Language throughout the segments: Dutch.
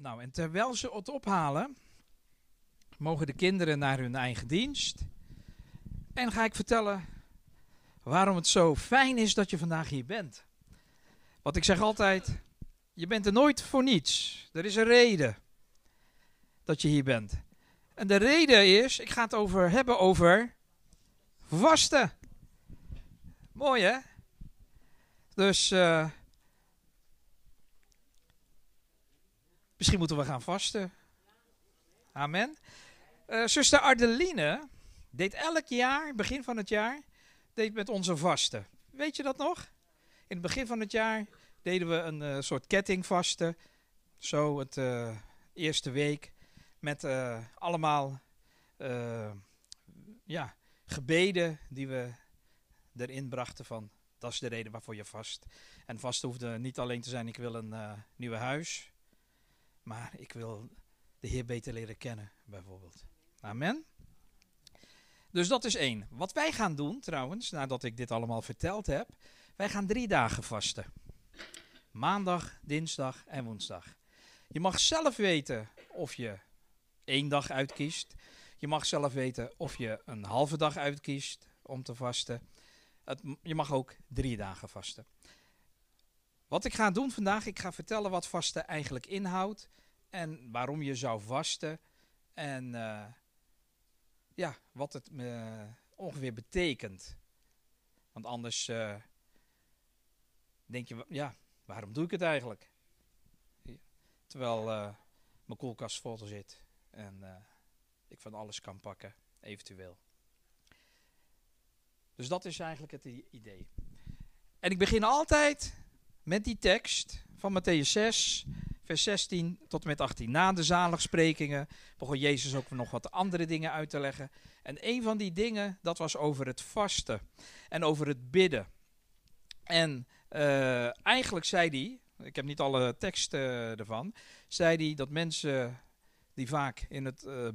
Nou, en terwijl ze het ophalen, mogen de kinderen naar hun eigen dienst. En ga ik vertellen waarom het zo fijn is dat je vandaag hier bent. Want ik zeg altijd, je bent er nooit voor niets. Er is een reden dat je hier bent. En de reden is, ik ga het over hebben over vasten. Mooi hè? Dus eh, Misschien moeten we gaan vasten. Amen. Eh, zuster Ardeline deed elk jaar, begin van het jaar, deed met onze vasten. Weet je dat nog? In het begin van het jaar deden we een eh, soort kettingvasten. Zo het eh, eerste week. Met allemaal ja, gebeden die we erin brachten van dat is de reden waarvoor je vast. En vast hoefde niet alleen te zijn, ik wil een nieuwe huis maar ik wil de Heer beter leren kennen, bijvoorbeeld. Amen. Dus dat is één. Wat wij gaan doen, trouwens, nadat ik dit allemaal verteld heb, wij gaan drie dagen vasten. Maandag, dinsdag en woensdag. Je mag zelf weten of je één dag uitkiest. Je mag zelf weten of je een halve dag uitkiest om te vasten. je mag ook drie dagen vasten. Wat ik ga doen vandaag, ik ga vertellen wat vasten eigenlijk inhoudt en waarom je zou vasten en eh, ja, wat het uh, ongeveer betekent. Want anders eh, denk je, ja, waarom doe ik het eigenlijk? Terwijl eh, mijn koelkast vol zit en ik van alles kan pakken, eventueel. Dus dat is eigenlijk het idee. En ik begin altijd met die tekst van Matthäus 6, vers 16 tot en met 18. Na de zaligsprekingen begon Jezus ook nog wat andere dingen uit te leggen. En een van die dingen, dat was over het vasten en over het bidden. En eh, eigenlijk zei hij, ik heb niet alle teksten eh, ervan, zei hij dat mensen die vaak in het eh,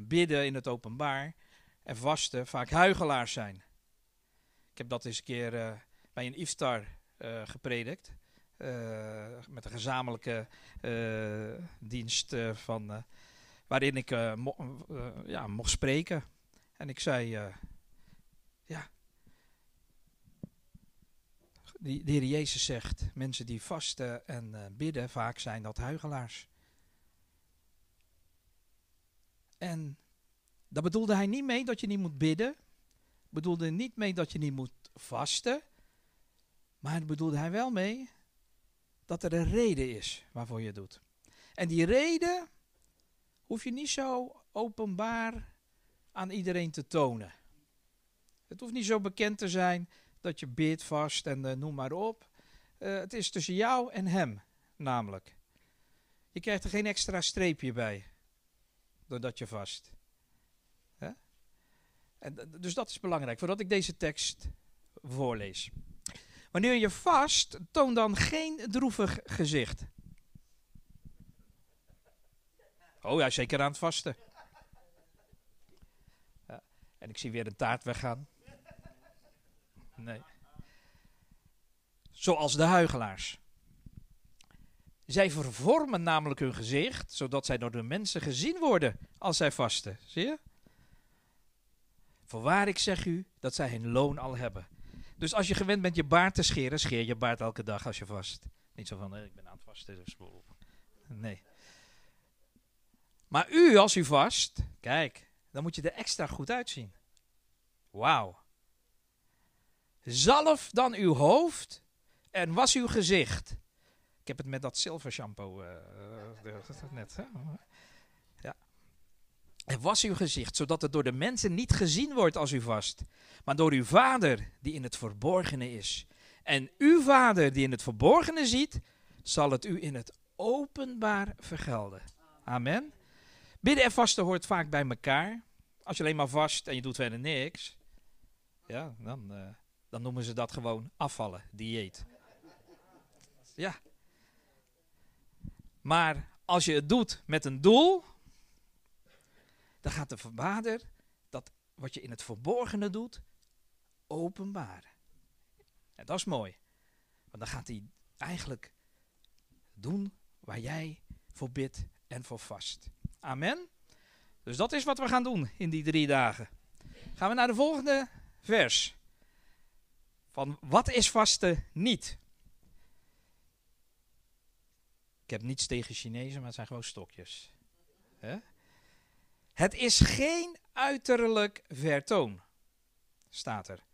bidden in het openbaar en vasten vaak huigelaars zijn. Ik heb dat eens een keer bij een iftar eh, gepredikt. Eh, met een gezamenlijke eh, dienst van, waarin ik ja, mocht spreken. En ik zei, ja, de Heer Jezus zegt, mensen die vasten en bidden, vaak zijn dat huigelaars. En dat bedoelde hij niet mee dat je niet moet bidden. Bedoelde niet mee dat je niet moet vasten. Maar bedoelde hij wel mee dat er een reden is waarvoor je het doet. En die reden hoef je niet zo openbaar aan iedereen te tonen. Het hoeft niet zo bekend te zijn dat je bidt vast en eh, noem maar op. Eh, het is tussen jou en hem, namelijk. Je krijgt er geen extra streepje bij, doordat je vast. En, eh, dus dat is belangrijk, voordat ik deze tekst voorlees. Wanneer je vast, toon dan geen droevig gezicht. Oh ja, zeker aan het vasten. Ja, en ik zie weer een taart weggaan. Nee. Zoals de huigelaars. Zij vervormen namelijk hun gezicht, zodat zij door de mensen gezien worden als zij vasten. Zie je? Voorwaar ik zeg u dat zij hun loon al hebben. Dus als je gewend bent je baard te scheren, scheer je baard elke dag als je vast. Niet zo van, eh, ik ben aan het vasten. Dus nee. Maar u, als u vast, kijk, dan moet je er extra goed uitzien. Wauw. Zalf dan uw hoofd en was uw gezicht. Ik heb het met dat zilver shampoo uh, eh, eh, net. Hè? En was uw gezicht, zodat het door de mensen niet gezien wordt als u vast, maar door uw Vader die in het verborgene is. En uw Vader die in het verborgene ziet, zal het u in het openbaar vergelden. Amen. Bidden en vasten hoort vaak bij elkaar. Als je alleen maar vast en je doet verder niks, ja, dan, eh, dan noemen ze dat gewoon afvallen, dieet. Ja. Maar als je het doet met een doel, dan gaat de Vader dat wat je in het verborgene doet, openbaren. En dat is mooi. Want dan gaat hij eigenlijk doen waar jij voor bidt en voor vast. Amen. Dus dat is wat we gaan doen in die drie dagen. Gaan we naar de volgende vers. Van wat is vaste niet? Ik heb niets tegen Chinezen, maar het zijn gewoon stokjes. He? Het is geen uiterlijk vertoon, staat er.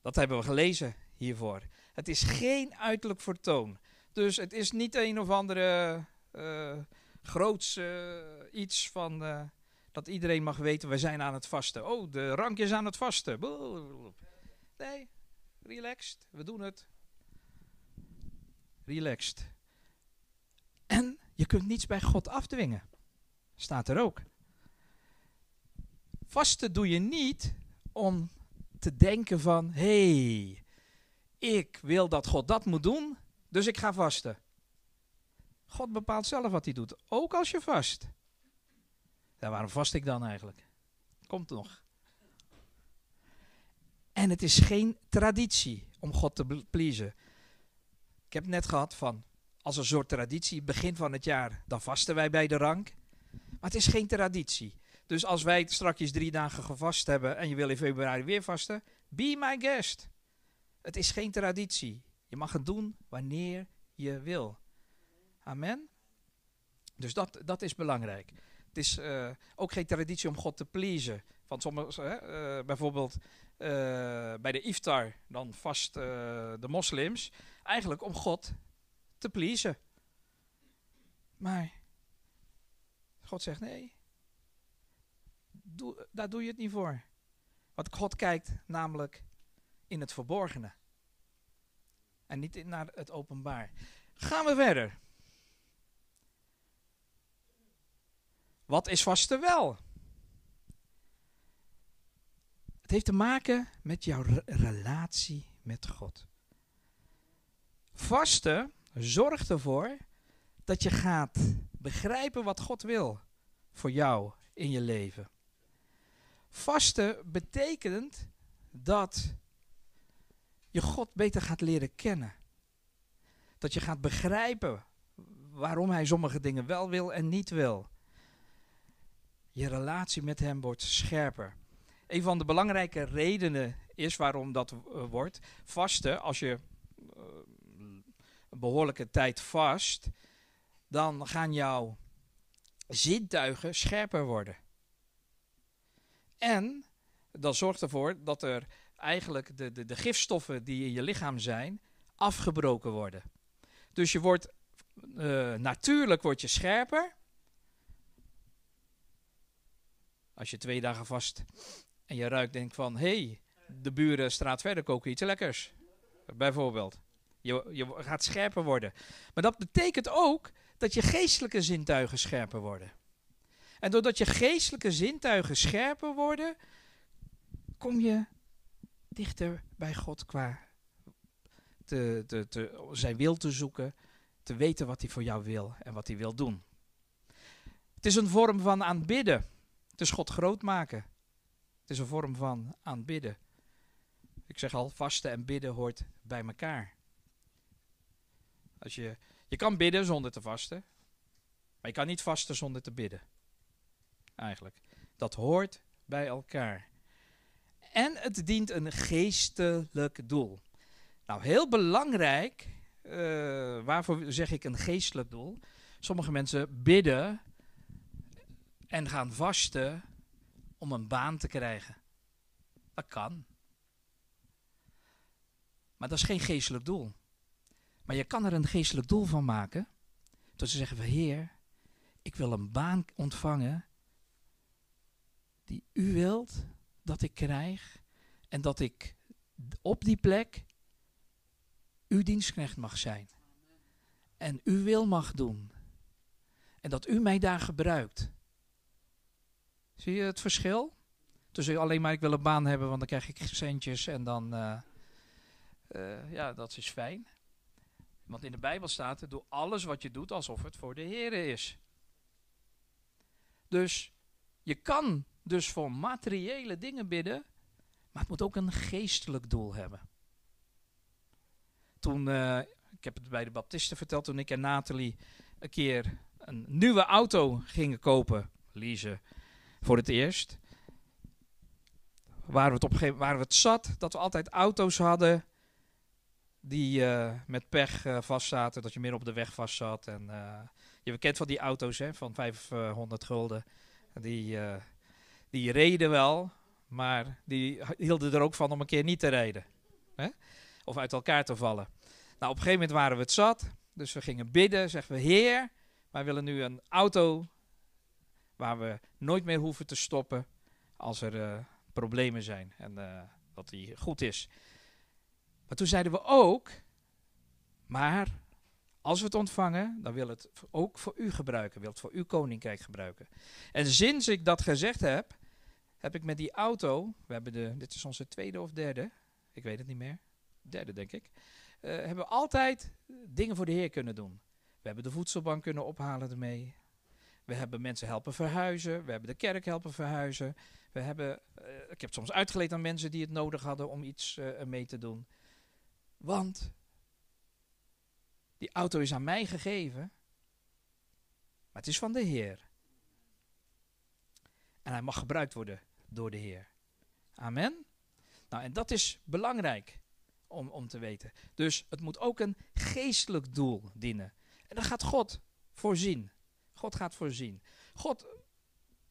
Dat hebben we gelezen hiervoor. Het is geen uiterlijk vertoon. Dus het is niet een of andere uh, groots eh, iets van eh, dat iedereen mag weten, we zijn aan het vasten. Oh, de rank is aan het vasten. Nee, relaxed, we doen het. Relaxed. En je kunt niets bij God afdwingen. Staat er ook. Vasten doe je niet om te denken van, hé, hey, ik wil dat God dat moet doen, dus ik ga vasten. God bepaalt zelf wat hij doet, ook als je vast. Ja, waarom vast ik dan eigenlijk? Komt nog. En het is geen traditie om God te pleasen. Ik heb net gehad van, als een soort traditie, begin van het jaar, dan vasten wij bij de rank. Maar het is geen traditie. Dus als wij straks drie dagen gevast hebben en je wil in februari weer vasten, be my guest. Het is geen traditie. Je mag het doen wanneer je wil. Amen. Dus dat, dat is belangrijk. Het is eh, ook geen traditie om God te pleasen. Want sommige, eh, bijvoorbeeld eh, bij de iftar, dan vast de moslims. Eigenlijk om God te pleasen. Maar God zegt nee. daar doe je het niet voor. Want God kijkt namelijk in het verborgene. En niet in naar het openbaar. Gaan we verder. Wat is vaste wel? Het heeft te maken met jouw relatie met God. Vaste zorgt ervoor dat je gaat begrijpen wat God wil voor jou in je leven. Vasten betekent dat je God beter gaat leren kennen. Dat je gaat begrijpen waarom hij sommige dingen wel wil en niet wil. Je relatie met hem wordt scherper. Een van de belangrijke redenen is waarom dat wordt. Vasten, als je eh, een behoorlijke tijd vast, dan gaan jouw zintuigen scherper worden. En dat zorgt ervoor dat er eigenlijk de, de, de gifstoffen die in je lichaam zijn, afgebroken worden. Dus je wordt, eh, natuurlijk word je scherper. Als je twee dagen vast en je ruikt, denk van, hé, hey, de buren straat verder koken iets lekkers. Bijvoorbeeld. Je, je gaat scherper worden. Maar dat betekent ook dat je geestelijke zintuigen scherper worden. En doordat je geestelijke zintuigen scherper worden, kom je dichter bij God qua te, te, te, zijn wil te zoeken, te weten wat hij voor jou wil en wat hij wil doen. Het is een vorm van aanbidden. Het is God groot maken. Het is een vorm van aanbidden. Ik zeg al, vasten en bidden hoort bij elkaar. Als je je kan bidden zonder te vasten. Maar je kan niet vasten zonder te bidden. Eigenlijk. Dat hoort bij elkaar. En het dient een geestelijk doel. Nou, heel belangrijk. Eh, waarvoor zeg ik een geestelijk doel? Sommige mensen bidden en gaan vasten om een baan te krijgen. Dat kan. Maar dat is geen geestelijk doel. Maar je kan er een geestelijk doel van maken. Dat ze zeggen van Heer, ik wil een baan ontvangen die u wilt dat ik krijg. En dat ik op die plek uw dienstknecht mag zijn. En uw wil mag doen. En dat u mij daar gebruikt. Zie je het verschil? Tussen alleen maar ik wil een baan hebben, want dan krijg ik centjes en dan... Eh, eh, ja, dat is fijn. Want in de Bijbel staat er, doe alles wat je doet alsof het voor de Heer is. Dus je kan dus voor materiële dingen bidden, maar het moet ook een geestelijk doel hebben. Toen, eh, ik heb het bij de Baptisten verteld, toen ik en Nathalie een keer een nieuwe auto gingen kopen, leasen, voor het eerst. Waren we het, op waren we het zat dat we altijd auto's hadden die eh, met pech eh, vastzaten, dat je midden op de weg vast zat. En eh, je bekent van die auto's hè, van 500 gulden. Die, die reden wel, maar die hielden er ook van om een keer niet te rijden. Hè? Of uit elkaar te vallen. Nou, op een gegeven moment waren we het zat. Dus we gingen bidden, zeggen we, Heer, wij willen nu een auto waar we nooit meer hoeven te stoppen als er problemen zijn. En dat die goed is toen zeiden we ook, maar als we het ontvangen, dan wil het ook voor u gebruiken, wil het voor uw koninkrijk gebruiken. En sinds ik dat gezegd heb, heb ik met die auto, we hebben de, dit is onze tweede of derde, ik weet het niet meer, derde denk ik, eh, hebben we altijd dingen voor de Heer kunnen doen. We hebben de voedselbank kunnen ophalen ermee. We hebben mensen helpen verhuizen. We hebben de kerk helpen verhuizen. We hebben, eh, ik heb het soms uitgeleend aan mensen die het nodig hadden om iets eh, mee te doen. Want die auto is aan mij gegeven, maar het is van de Heer. En hij mag gebruikt worden door de Heer. Amen. Nou, en dat is belangrijk om, om te weten. Dus het moet ook een geestelijk doel dienen. En dan gaat God voorzien. God gaat voorzien. God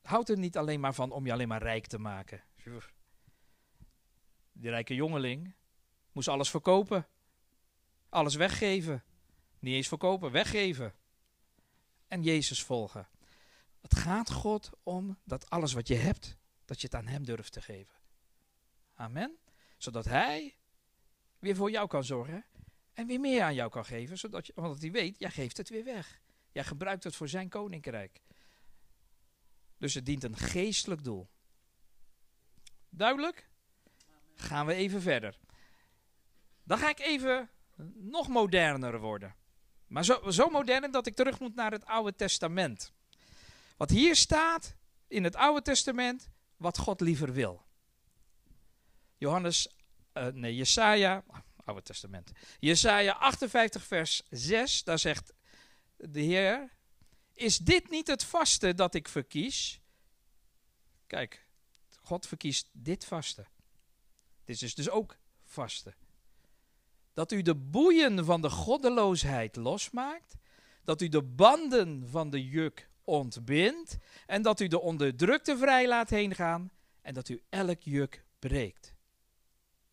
houdt er niet alleen maar van om je alleen maar rijk te maken. Die rijke jongeling, Moest alles verkopen. Alles weggeven. Niet eens verkopen, weggeven. En Jezus volgen. Het gaat God om dat alles wat je hebt, dat je het aan Hem durft te geven. Amen. Zodat Hij weer voor jou kan zorgen en weer meer aan jou kan geven, zodat je, want hij weet, jij geeft het weer weg. Jij gebruikt het voor zijn koninkrijk. Dus het dient een geestelijk doel. Duidelijk? Gaan we even verder. Dan ga ik even nog moderner worden. Maar zo, zo modern dat ik terug moet naar het Oude Testament. Wat hier staat in het Oude Testament, wat God liever wil. Johannes, eh, nee, Jesaja, ah, Oude Testament. Jesaja 58, vers 6, daar zegt de Heer: Is dit niet het vaste dat ik verkies? Kijk, God verkiest dit vaste. Dit is dus ook vaste dat u de boeien van de goddeloosheid losmaakt, dat u de banden van de juk ontbindt en dat u de onderdrukte vrij laat heen gaan en dat u elk juk breekt.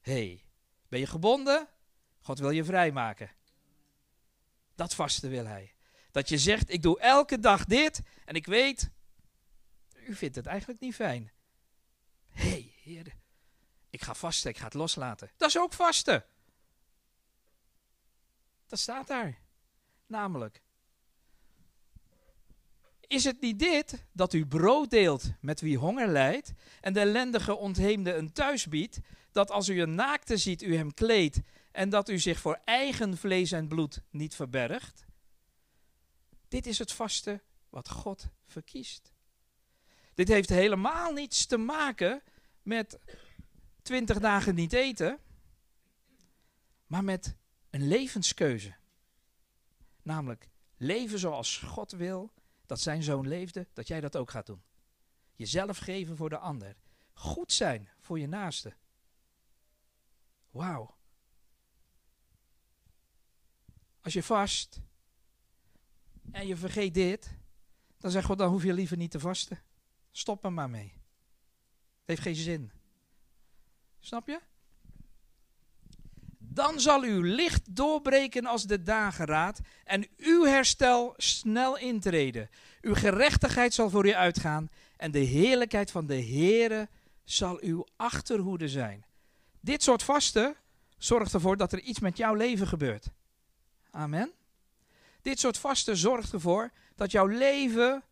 Hé, hey, ben je gebonden? God wil je vrijmaken. Dat vasten wil hij. Dat je zegt, ik doe elke dag dit en ik weet, u vindt het eigenlijk niet fijn. Hé, hey, heer, ik ga vasten, ik ga het loslaten. Dat is ook vasten. Dat staat daar. Namelijk, is het niet dit dat u brood deelt met wie honger lijdt en de ellendige ontheemde een thuis biedt, dat als u een naakte ziet u hem kleedt en dat u zich voor eigen vlees en bloed niet verbergt? Dit is het vaste wat God verkiest. Dit heeft helemaal niets te maken met twintig dagen niet eten, maar met een levenskeuze. Namelijk, leven zoals God wil dat zijn zoon leefde, dat jij dat ook gaat doen. Jezelf geven voor de ander. Goed zijn voor je naaste. Wauw. Als je vast en je vergeet dit, dan zegt God, dan hoef je liever niet te vasten. Stop er maar mee. Het heeft geen zin. Snap je? Dan zal uw licht doorbreken als de dageraad en uw herstel snel intreden. Uw gerechtigheid zal voor u uitgaan en de heerlijkheid van de Heere zal uw achterhoede zijn. Dit soort vasten zorgt ervoor dat er iets met jouw leven gebeurt. Amen. Dit soort vasten zorgt ervoor dat jouw leven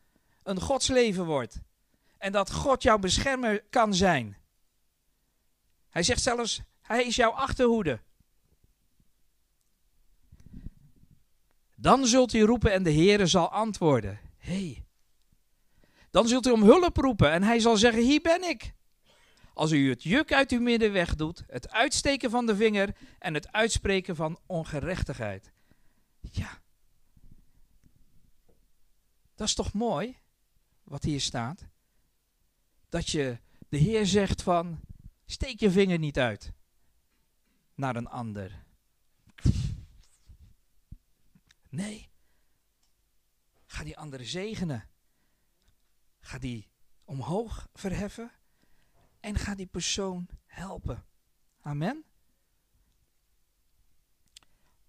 een godsleven wordt. En dat God jouw beschermer kan zijn. Hij zegt zelfs, hij is jouw achterhoede. Dan zult u roepen en de Heere zal antwoorden. hey. Dan zult u om hulp roepen en hij zal zeggen, hier ben ik. Als u het juk uit uw midden wegdoet, het uitsteken van de vinger en het uitspreken van ongerechtigheid. Ja. Dat is toch mooi, wat hier staat? Dat je de Heer zegt van, steek je vinger niet uit naar een ander. Nee. Ga die anderen zegenen. Ga die omhoog verheffen. En ga die persoon helpen. Amen.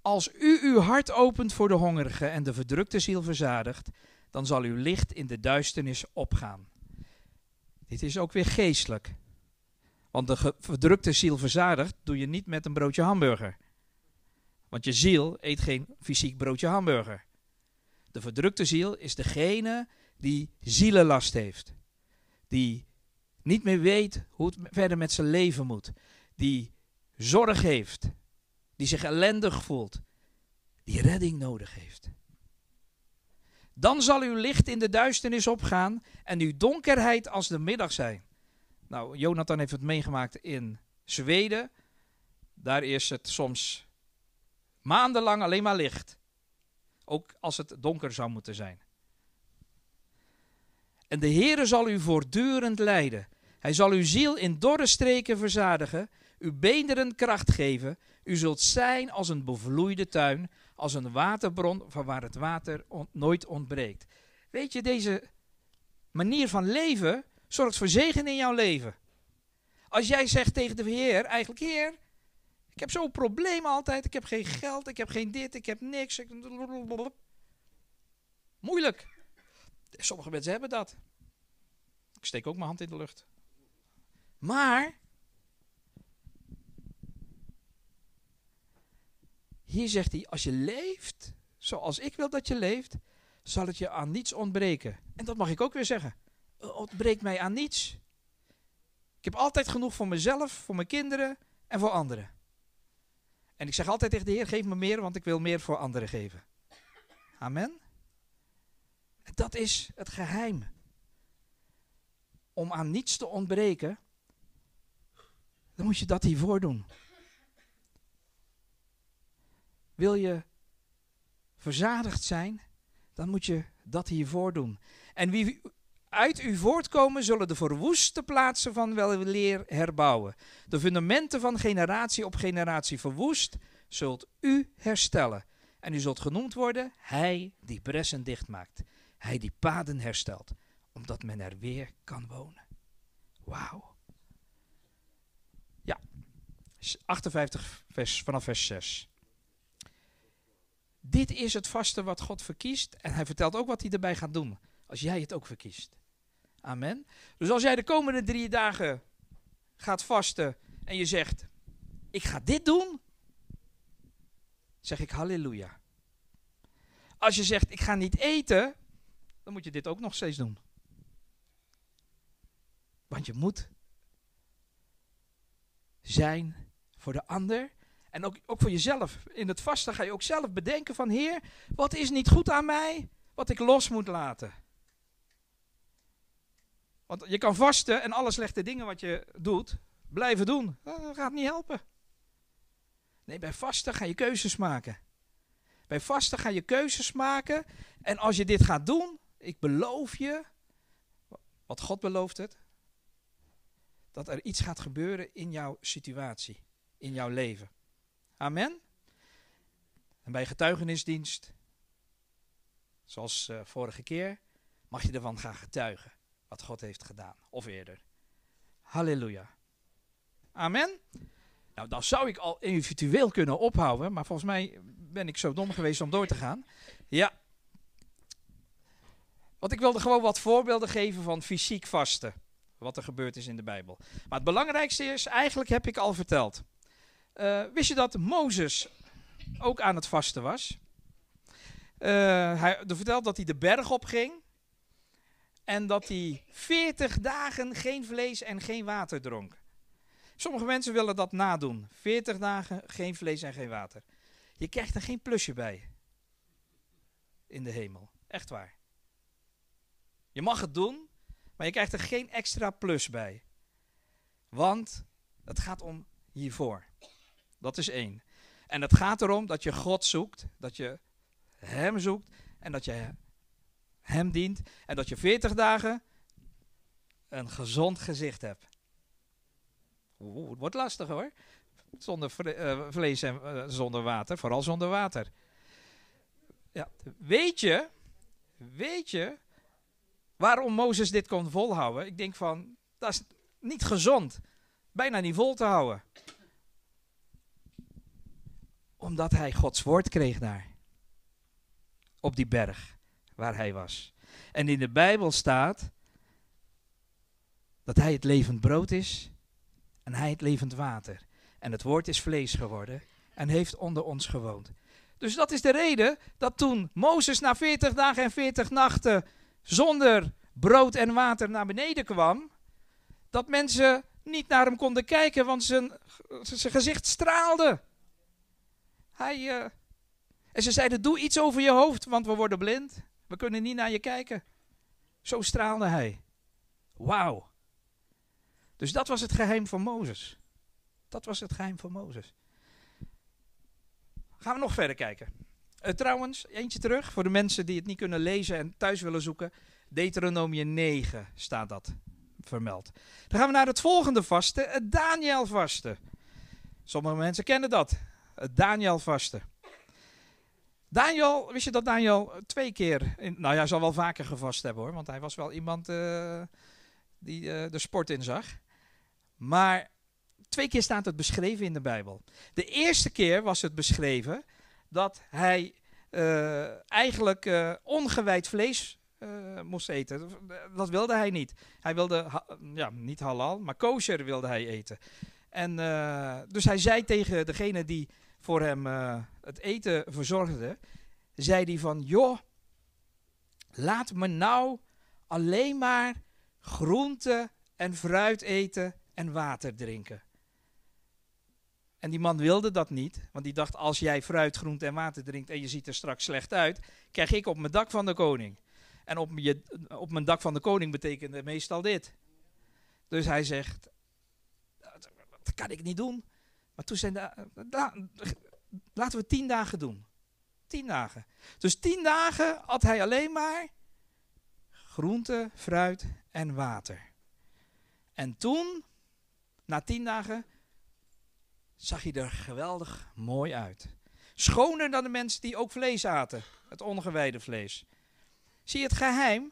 Als u uw hart opent voor de hongerige en de verdrukte ziel verzadigt, dan zal uw licht in de duisternis opgaan. Dit is ook weer geestelijk. Want de verdrukte ziel verzadigt doe je niet met een broodje hamburger. Want je ziel eet geen fysiek broodje hamburger. De verdrukte ziel is degene die zielenlast heeft. Die niet meer weet hoe het verder met zijn leven moet. Die zorg heeft. Die zich ellendig voelt. Die redding nodig heeft. Dan zal uw licht in de duisternis opgaan en uw donkerheid als de middag zijn. Nou, Jonathan heeft het meegemaakt in Zweden. Daar is het soms Maandenlang alleen maar licht. Ook als het donker zou moeten zijn. En de Heere zal u voortdurend leiden. Hij zal uw ziel in dorre streken verzadigen, uw beenderen kracht geven. U zult zijn als een bevloeide tuin, als een waterbron van waar het water nooit ontbreekt. Weet je, deze manier van leven zorgt voor zegen in jouw leven. Als jij zegt tegen de Heer, eigenlijk Heer, ik heb zo'n probleem altijd. Ik heb geen geld, ik heb geen dit, ik heb niks. Moeilijk. Sommige mensen hebben dat. Ik steek ook mijn hand in de lucht. Maar Hier zegt hij: Als je leeft zoals ik wil dat je leeft, zal het je aan niets ontbreken. En dat mag ik ook weer zeggen. Ontbreekt mij aan niets. Ik heb altijd genoeg voor mezelf, voor mijn kinderen en voor anderen. En ik zeg altijd tegen de Heer, geef me meer, want ik wil meer voor anderen geven. Amen. dat is het geheim. Om aan niets te ontbreken, dan moet je dat hiervoor doen. Wil je verzadigd zijn, dan moet je dat hiervoor doen. En wie uit u voortkomen zullen de verwoeste plaatsen van wel leer herbouwen. De fundamenten van generatie op generatie verwoest, zult u herstellen. En u zult genoemd worden, hij die bressen dichtmaakt. Hij die paden herstelt, omdat men er weer kan wonen. Wauw. Ja, 58 vers, vanaf vers 6. Dit is het vaste wat God verkiest. En hij vertelt ook wat hij erbij gaat doen. Als jij het ook verkiest. Amen. Dus als jij de komende drie dagen gaat vasten en je zegt, ik ga dit doen, zeg ik halleluja. Als je zegt, ik ga niet eten, dan moet je dit ook nog steeds doen. Want je moet zijn voor de ander en ook, ook voor jezelf. In het vasten ga je ook zelf bedenken van, Heer, wat is niet goed aan mij, wat ik los moet laten. Want je kan vasten en alle slechte dingen wat je doet, blijven doen. Dat gaat niet helpen. Nee, bij vasten ga je keuzes maken. Bij vasten ga je keuzes maken. En als je dit gaat doen, ik beloof je, wat God belooft het, dat er iets gaat gebeuren in jouw situatie, in jouw leven. Amen. En bij getuigenisdienst, zoals eh, vorige keer, mag je ervan gaan getuigen wat God heeft gedaan, of eerder. Halleluja. Amen. Nou, dan zou ik al individueel kunnen ophouden, maar volgens mij ben ik zo dom geweest om door te gaan. Ja. Want ik wilde gewoon wat voorbeelden geven van fysiek vasten. Wat er gebeurd is in de Bijbel. Maar het belangrijkste is, eigenlijk heb ik al verteld. Eh, wist je dat Mozes ook aan het vasten was? Eh, hij vertelt dat hij de berg op ging. En dat hij 40 dagen geen vlees en geen water dronk. Sommige mensen willen dat nadoen. 40 dagen geen vlees en geen water. Je krijgt er geen plusje bij. In de hemel. Echt waar. Je mag het doen, maar je krijgt er geen extra plus bij. Want het gaat om hiervoor. Dat is één. En het gaat erom dat je God zoekt, dat je Hem zoekt en dat je hem dient. En dat je 40 dagen een gezond gezicht hebt. Oeh, het wordt lastig hoor. Zonder eh, vlees en eh, zonder water, vooral zonder water. Ja. Weet je, weet je waarom Mozes dit kon volhouden? Ik denk van, dat is niet gezond. Bijna niet vol te houden. Omdat hij Gods woord kreeg daar. Op die berg waar hij was. En in de Bijbel staat dat hij het levend brood is en hij het levend water. En het woord is vlees geworden en heeft onder ons gewoond. Dus dat is de reden dat toen Mozes na 40 dagen en 40 nachten zonder brood en water naar beneden kwam, dat mensen niet naar hem konden kijken, want zijn, zijn gezicht straalde. Hij, eh, en ze zeiden: Doe iets over je hoofd, want we worden blind. We kunnen niet naar je kijken. Zo straalde hij. Wauw. Dus dat was het geheim van Mozes. Dat was het geheim van Mozes. Gaan we nog verder kijken. Eh, trouwens, eentje terug voor de mensen die het niet kunnen lezen en thuis willen zoeken. Deuteronomie 9 staat dat vermeld. Dan gaan we naar het volgende vaste, het Daniel vaste. Sommige mensen kennen dat, het Daniel vaste. Daniel, wist je dat Daniel eh, twee keer, in, nou ja, hij zal wel vaker gevast hebben hoor, want hij was wel iemand eh, die uh, de sport in zag. Maar twee keer staat het beschreven in de Bijbel. De eerste keer was het beschreven dat hij eigenlijk ongewijd vlees moest eten. Dat wilde hij niet. Hij wilde, ja, niet halal, maar kosher wilde hij eten. En dus hij zei tegen degene die voor hem eh, het eten verzorgde, zei hij van, joh, laat me nou alleen maar groente en fruit eten en water drinken. En die man wilde dat niet, want die dacht: als jij fruit, groente en water drinkt en je ziet er straks slecht uit, krijg ik op mijn dak van de koning. En op, je, op mijn dak van de koning betekende meestal dit. Dus hij zegt: dat kan ik niet doen. Maar toen zijn de, eh, laten we tien dagen doen. Tien dagen. Dus tien dagen had hij alleen maar groente, fruit en water. En toen, na tien dagen, zag hij er geweldig mooi uit. Schoner dan de mensen die ook vlees aten, het ongewijde vlees. Zie je het geheim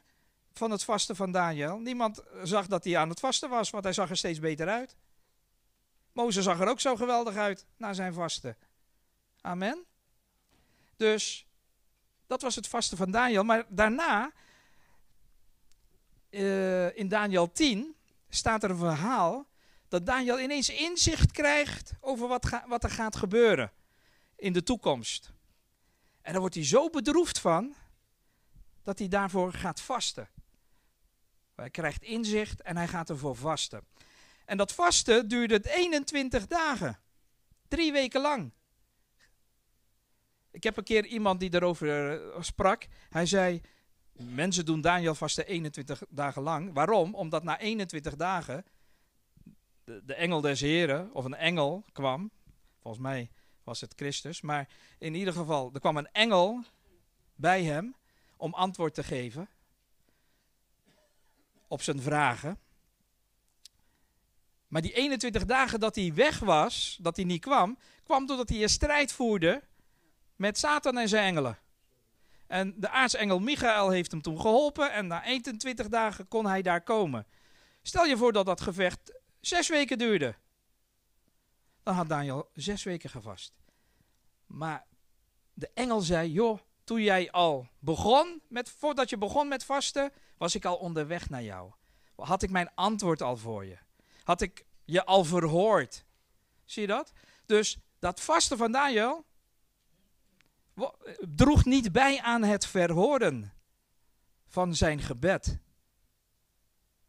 van het vasten van Daniel? Niemand zag dat hij aan het vasten was, want hij zag er steeds beter uit. Mozes zag er ook zo geweldig uit na zijn vasten. Amen. Dus dat was het vasten van Daniel. Maar daarna, eh, in Daniel 10, staat er een verhaal dat Daniel ineens inzicht krijgt over wat, wat er gaat gebeuren in de toekomst. En daar wordt hij zo bedroefd van dat hij daarvoor gaat vasten. Hij krijgt inzicht en hij gaat ervoor vasten. En dat vasten duurde 21 dagen. Drie weken lang. Ik heb een keer iemand die erover eh, sprak. Hij zei: Mensen doen Daniel vasten 21 dagen lang. Waarom? Omdat na 21 dagen de, de engel des Heren, of een engel kwam. Volgens mij was het Christus. Maar in ieder geval, er kwam een engel bij hem om antwoord te geven op zijn vragen. Maar die 21 dagen dat hij weg was, dat hij niet kwam, kwam doordat hij een strijd voerde met Satan en zijn engelen. En de aartsengel Michael heeft hem toen geholpen en na 21 dagen kon hij daar komen. Stel je voor dat dat gevecht zes weken duurde. Dan had Daniel zes weken gevast. Maar de engel zei, joh, toen jij al begon, met, voordat je begon met vasten, was ik al onderweg naar jou. Had ik mijn antwoord al voor je had ik je al verhoord. Zie je dat? Dus dat vasten van Daniel droeg niet bij aan het verhoren van zijn gebed.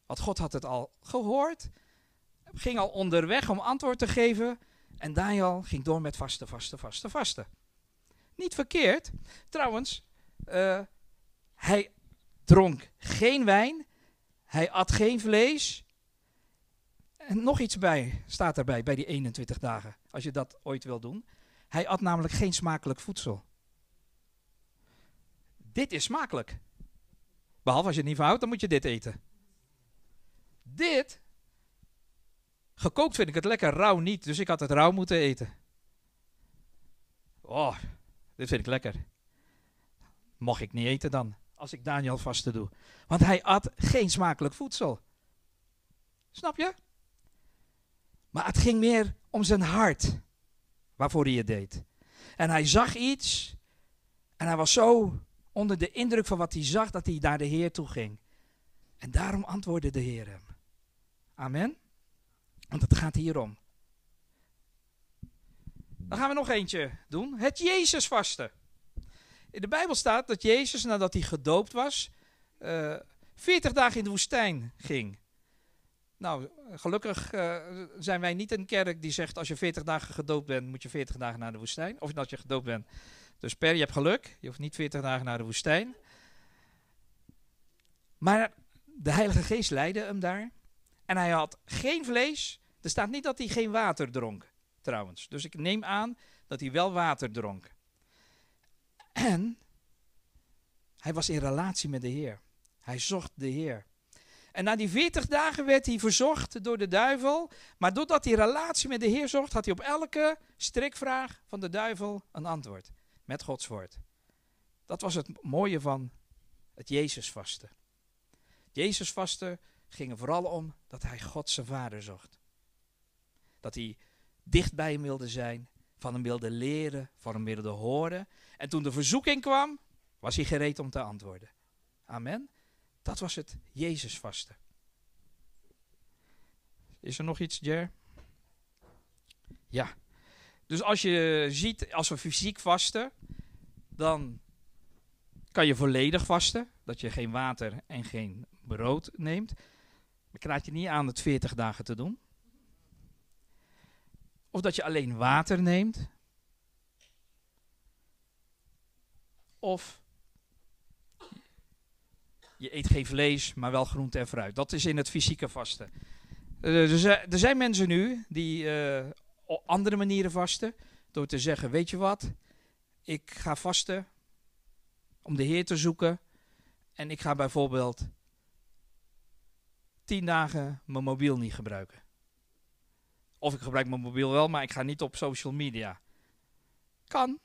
Want God had het al gehoord, ging al onderweg om antwoord te geven. En Daniel ging door met vasten, vasten, vasten, vasten. Niet verkeerd. Trouwens, eh, hij dronk geen wijn, hij at geen vlees, en nog iets bij staat daarbij bij die 21 dagen, als je dat ooit wil doen. Hij at namelijk geen smakelijk voedsel. Dit is smakelijk. Behalve als je het niet verhoudt, dan moet je dit eten. Dit, gekookt vind ik het lekker, rauw niet, dus ik had het rauw moeten eten. Oh, dit vind ik lekker. Mocht ik niet eten dan, als ik Daniel vaste doe. Want hij at geen smakelijk voedsel. Snap je? Maar het ging meer om zijn hart waarvoor hij het deed. En hij zag iets en hij was zo onder de indruk van wat hij zag dat hij naar de Heer toe ging. En daarom antwoordde de Heer hem. Amen. Want het gaat hierom. Dan gaan we nog eentje doen. Het Jezus vasten. In de Bijbel staat dat Jezus nadat hij gedoopt was, 40 eh, dagen in de woestijn ging. Nou, gelukkig eh, zijn wij niet een kerk die zegt als je 40 dagen gedoopt bent, moet je 40 dagen naar de woestijn. Of dat je gedoopt bent. Dus per, je hebt geluk, je hoeft niet 40 dagen naar de woestijn. Maar de Heilige Geest leidde hem daar. En hij had geen vlees. Er staat niet dat hij geen water dronk, trouwens. Dus ik neem aan dat hij wel water dronk. En hij was in relatie met de Heer. Hij zocht de Heer. En na die 40 dagen werd hij verzocht door de duivel. Maar doordat hij relatie met de Heer zocht, had hij op elke strikvraag van de duivel een antwoord. Met Gods woord. Dat was het mooie van het Jezusvasten. Jezus vasten ging er vooral om dat hij God zijn vader zocht. Dat hij dicht bij hem wilde zijn, van hem wilde leren, van hem wilde horen. En toen de verzoeking kwam, was hij gereed om te antwoorden. Amen. Dat was het Jezus vasten. Is er nog iets, Jer? Ja. Dus als je ziet, als we fysiek vasten, dan kan je volledig vasten. Dat je geen water en geen brood neemt. Ik raad je niet aan het 40 dagen te doen. Of dat je alleen water neemt. Of je eet geen vlees, maar wel groente en fruit. Dat is in het fysieke vasten. Eh, er zijn mensen nu die eh, op andere manieren vasten. Door te zeggen, weet je wat, ik ga vasten om de Heer te zoeken. En ik ga bijvoorbeeld tien dagen mijn mobiel niet gebruiken. Of ik gebruik mijn mobiel wel, maar ik ga niet op social media. Kan.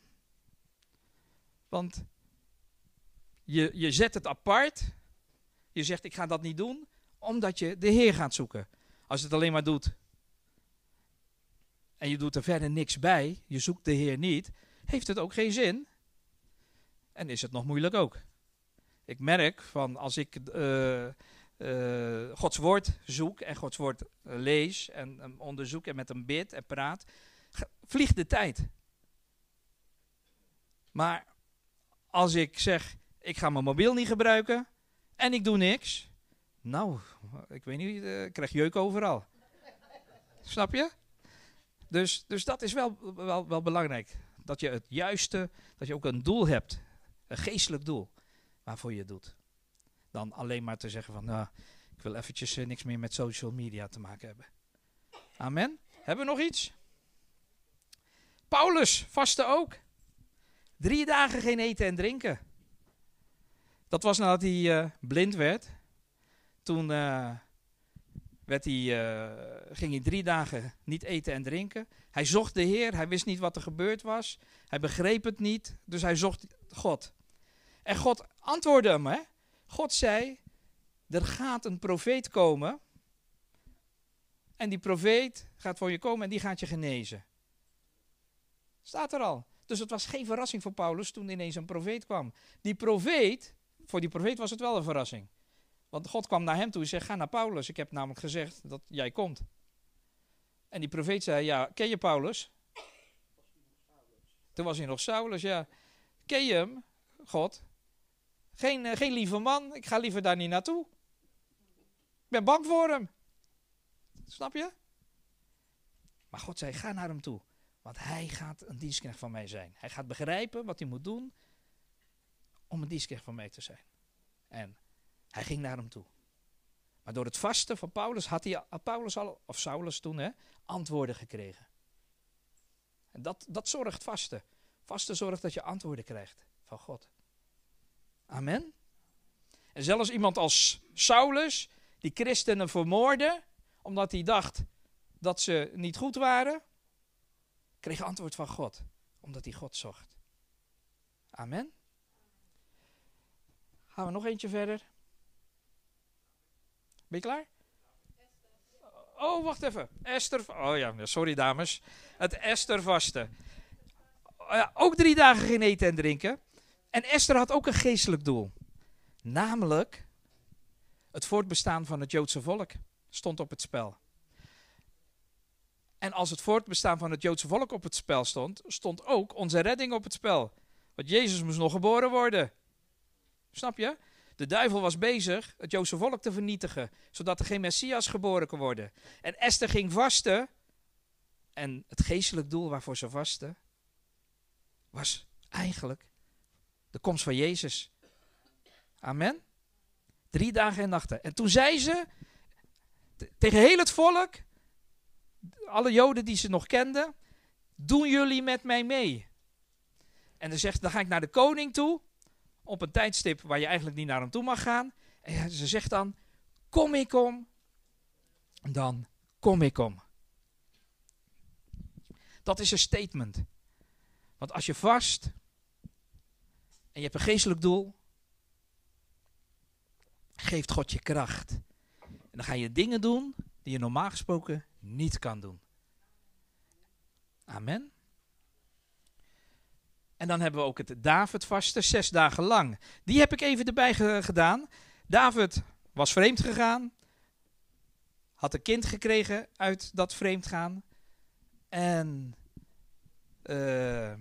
Want je, je zet het apart je zegt, ik ga dat niet doen, omdat je de Heer gaat zoeken. Als je het alleen maar doet en je doet er verder niks bij, je zoekt de Heer niet, heeft het ook geen zin. En is het nog moeilijk ook. Ik merk van als ik uh, Gods woord zoek en Gods woord eh, lees en ehm, onderzoek en met hem bid en praat, vliegt de tijd. Maar als ik zeg, ik ga mijn mobiel niet gebruiken, en ik doe niks. Nou, ik weet niet, eh, ik krijg jeuk overal. Snap je? Dus, dus dat is wel, wel, wel belangrijk. Dat je het juiste, dat je ook een doel hebt. Een geestelijk doel waarvoor je het doet. Dan alleen maar te zeggen van, nou, ik wil eventjes eh, niks meer met social media te maken hebben. Amen. Hebben we nog iets? Paulus vasten ook. Drie dagen geen eten en drinken. Dat was nadat hij eh, blind werd. Toen eh, werd hij, eh, ging hij drie dagen niet eten en drinken. Hij zocht de Heer, hij wist niet wat er gebeurd was. Hij begreep het niet, dus hij zocht God. En God antwoordde hem. God zei, er gaat een profeet komen. En die profeet gaat voor je komen en die gaat je genezen. Staat er al. Dus het was geen verrassing voor Paulus toen ineens een profeet kwam. Die profeet voor die profeet was het wel een verrassing. Want God kwam naar hem toe en zei: Ga naar Paulus. Ik heb namelijk gezegd dat jij komt. En die profeet zei: Ja, ken je Paulus? Toen was hij nog Saulus, ja. Ken je hem, God? Geen, eh, geen lieve man, ik ga liever daar niet naartoe. Ik ben bang voor hem. Snap je? Maar God zei: Ga naar hem toe. Want hij gaat een dienstknecht van mij zijn. Hij gaat begrijpen wat hij moet doen om een dienstknecht van mij te zijn. En hij ging naar hem toe. Maar door het vasten van Paulus had hij Paulus al, of Saulus toen, hè, antwoorden gekregen. En dat, dat zorgt vasten. Vasten zorgt dat je antwoorden krijgt van God. Amen. En zelfs iemand als Saulus, die christenen vermoorde omdat hij dacht dat ze niet goed waren, kreeg antwoord van God, omdat hij God zocht. Amen. Gaan we nog eentje verder. Ben je klaar? Oh, wacht even. Esther. Oh ja, sorry dames. Het Esther vasten. Oh ook drie dagen geen eten en drinken. En Esther had ook een geestelijk doel. Namelijk het voortbestaan van het Joodse volk stond op het spel. En als het voortbestaan van het Joodse volk op het spel stond, stond ook onze redding op het spel. Want Jezus moest nog geboren worden. Snap je? De duivel was bezig het Joodse volk te vernietigen, zodat er geen Messias geboren kon worden. En Esther ging vasten. En het geestelijk doel waarvoor ze vasten, was eigenlijk de komst van Jezus. Amen. Drie dagen en nachten. En toen zei ze tegen heel het volk, alle Joden die ze nog kenden, doen jullie met mij mee? En dan zegt, dan ga ik naar de koning toe op een tijdstip waar je eigenlijk niet naar hem toe mag gaan. En ze zegt dan, kom ik om, dan kom ik om. Dat is een statement. Want als je vast en je hebt een geestelijk doel, geeft God je kracht. En dan ga je dingen doen die je normaal gesproken niet kan doen. Amen. En dan hebben we ook het David-vasten, zes dagen lang. Die heb ik even erbij gedaan. David was vreemd gegaan, had een kind gekregen uit dat vreemd gaan. En eh,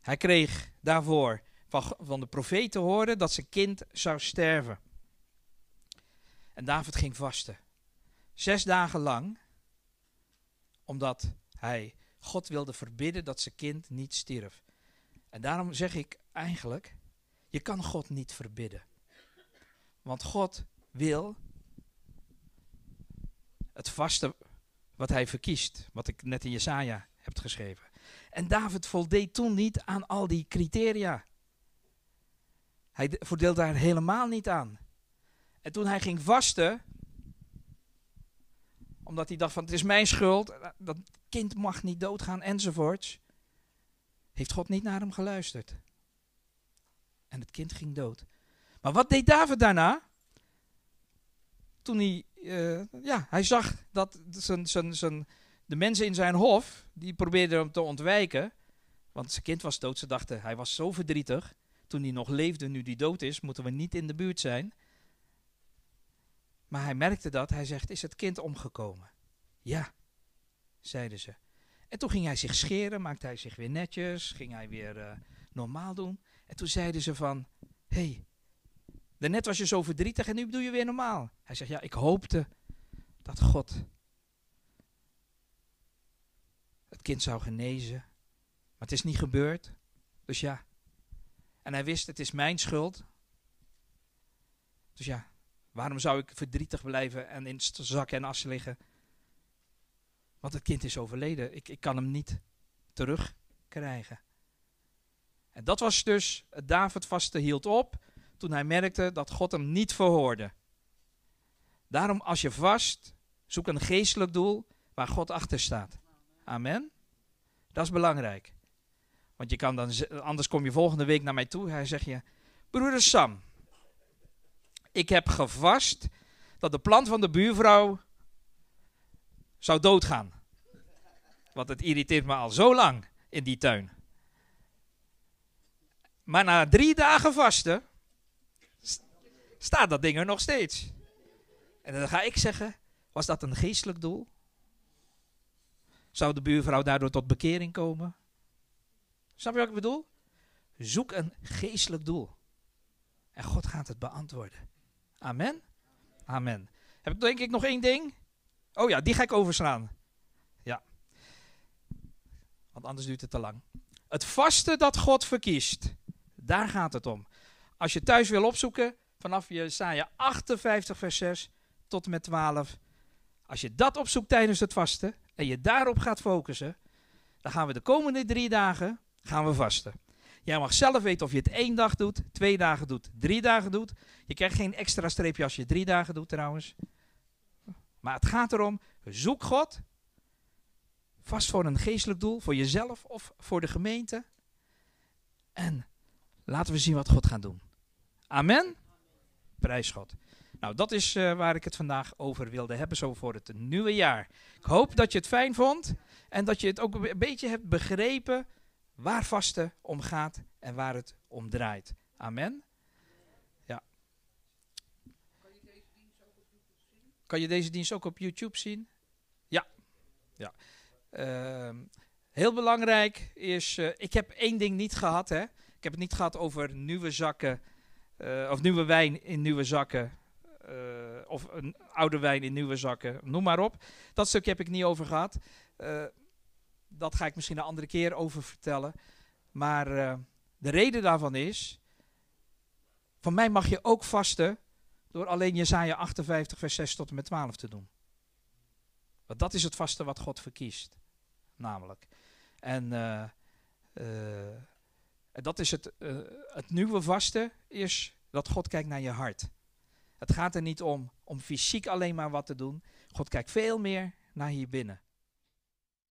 hij kreeg daarvoor van, van de profeet te horen dat zijn kind zou sterven. En David ging vasten. Zes dagen lang, omdat hij God wilde verbidden dat zijn kind niet stierf. En daarom zeg ik eigenlijk, je kan God niet verbidden. Want God wil het vaste wat hij verkiest, wat ik net in Jesaja heb geschreven. En David voldeed toen niet aan al die criteria. Hij voldeelde daar helemaal niet aan. En toen hij ging vasten, omdat hij dacht van het is mijn schuld, dat kind mag niet doodgaan enzovoorts heeft God niet naar hem geluisterd. En het kind ging dood. Maar wat deed David daarna? Toen hij, eh, ja, hij zag dat zijn, zijn, zijn, de mensen in zijn hof, die probeerden hem te ontwijken. Want zijn kind was dood. Ze dachten, hij was zo verdrietig. Toen hij nog leefde, nu die dood is, moeten we niet in de buurt zijn. Maar hij merkte dat. Hij zegt, is het kind omgekomen? Ja, zeiden ze. En toen ging hij zich scheren, maakte hij zich weer netjes, ging hij weer eh, normaal doen. En toen zeiden ze van, hé, hey, daarnet was je zo verdrietig en nu doe je weer normaal. Hij zegt, ja, ik hoopte dat God het kind zou genezen. Maar het is niet gebeurd, dus ja. En hij wist, het is mijn schuld. Dus ja, waarom zou ik verdrietig blijven en in zakken en as liggen want het kind is overleden. Ik, ik kan hem niet terugkrijgen. En dat was dus, David vaste hield op toen hij merkte dat God hem niet verhoorde. Daarom als je vast, zoek een geestelijk doel waar God achter staat. Amen. Dat is belangrijk. Want je kan dan, anders kom je volgende week naar mij toe. Hij zegt je, broeder Sam, ik heb gevast dat de plant van de buurvrouw zou doodgaan. Want het irriteert me al zo lang in die tuin. Maar na drie dagen vasten staat dat ding er nog steeds. En dan ga ik zeggen, was dat een geestelijk doel? Zou de buurvrouw daardoor tot bekering komen? Snap je wat ik bedoel? Zoek een geestelijk doel. En God gaat het beantwoorden. Amen? Amen. Heb ik denk ik nog één ding? Oh ja, die ga ik overslaan. Ja. Want anders duurt het te lang. Het vaste dat God verkiest. Daar gaat het om. Als je thuis wil opzoeken, vanaf je saaie 58 vers 6 tot en met 12. Als je dat opzoekt tijdens het vasten en je daarop gaat focussen, dan gaan we de komende drie dagen gaan we vasten. Jij mag zelf weten of je het één dag doet, twee dagen doet, drie dagen doet. Je krijgt geen extra streepje als je drie dagen doet trouwens. Maar het gaat erom, zoek God. Vast voor een geestelijk doel, voor jezelf of voor de gemeente. En laten we zien wat God gaat doen. Amen. Prijs God. Nou, dat is eh, waar ik het vandaag over wilde hebben, zo voor het nieuwe jaar. Ik hoop dat je het fijn vond en dat je het ook een beetje hebt begrepen waar vasten om gaat en waar het om draait. Amen. Kan je deze dienst ook op YouTube zien? Ja. ja. Ehm, heel belangrijk is, eh, ik heb één ding niet gehad. Hè? Ik heb het niet gehad over nieuwe zakken, eh, of nieuwe wijn in nieuwe zakken. Eh, of een oude wijn in nieuwe zakken, noem maar op. Dat stukje heb ik niet over gehad. dat ga ik misschien een andere keer over vertellen. Maar de reden daarvan is, van mij mag je ook vasten door alleen Jesaja 58, vers 6 tot en met 12 te doen. Want dat is het vaste wat God verkiest, namelijk. En, eh, eh, dat is het, eh, het nieuwe vaste, is dat God kijkt naar je hart. Het gaat er niet om om fysiek alleen maar wat te doen. God kijkt veel meer naar hier binnen.